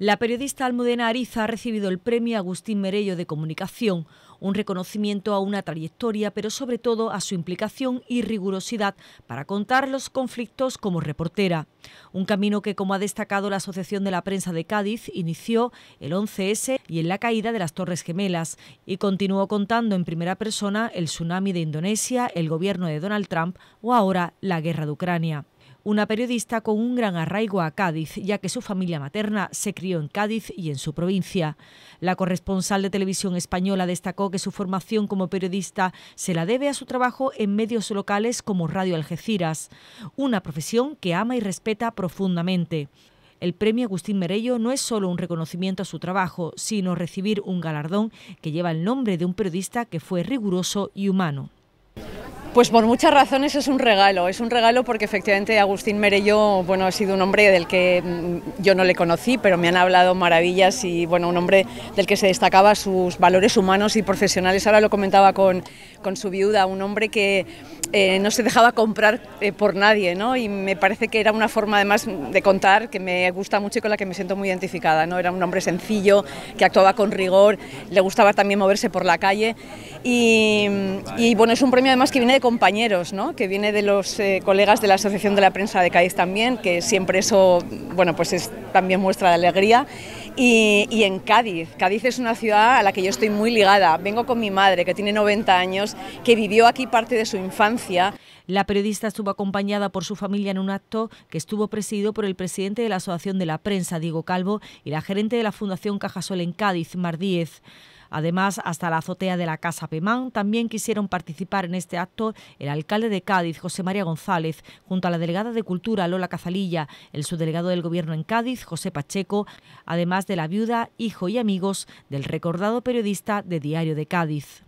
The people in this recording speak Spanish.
La periodista Almudena Ariza ha recibido el premio Agustín Merello de Comunicación, un reconocimiento a una trayectoria, pero sobre todo a su implicación y rigurosidad para contar los conflictos como reportera. Un camino que, como ha destacado la Asociación de la Prensa de Cádiz, inició el 11S y en la caída de las Torres Gemelas y continuó contando en primera persona el tsunami de Indonesia, el gobierno de Donald Trump o ahora la guerra de Ucrania una periodista con un gran arraigo a Cádiz, ya que su familia materna se crió en Cádiz y en su provincia. La corresponsal de televisión española destacó que su formación como periodista se la debe a su trabajo en medios locales como Radio Algeciras, una profesión que ama y respeta profundamente. El premio Agustín Merello no es solo un reconocimiento a su trabajo, sino recibir un galardón que lleva el nombre de un periodista que fue riguroso y humano. Pues por muchas razones es un regalo, es un regalo porque efectivamente Agustín Merello, bueno, ha sido un hombre del que mm, yo no le conocí, pero me han hablado maravillas y bueno, un hombre del que se destacaba sus valores humanos y profesionales. Ahora lo comentaba con, con su viuda, un hombre que eh, no se dejaba comprar eh, por nadie, ¿no? Y me parece que era una forma además de contar que me gusta mucho y con la que me siento muy identificada, ¿no? Era un hombre sencillo, que actuaba con rigor, le gustaba también moverse por la calle y, bueno, es un premio además que viene de compañeros, ¿no? Que viene de los eh, colegas de la Asociación de la Prensa de Cádiz también, que siempre eso, bueno, pues es también muestra de alegría y, en Cádiz. Cádiz es una ciudad a la que yo estoy muy ligada. Vengo con mi madre, que tiene 90 años, que vivió aquí parte de su infancia. La periodista estuvo acompañada por su familia en un acto que estuvo presidido por el presidente de la Asociación de la Prensa, Diego Calvo, y la gerente de la Fundación Cajasol en Cádiz, Mar Díez. Además, hasta la azotea de la Casa Pemán también quisieron participar en este acto el alcalde de Cádiz, José María González, junto a la delegada de Cultura, Lola Cazalilla, el subdelegado del Gobierno en Cádiz, José Pacheco, además de la viuda, hijo y amigos del recordado periodista de Diario de Cádiz.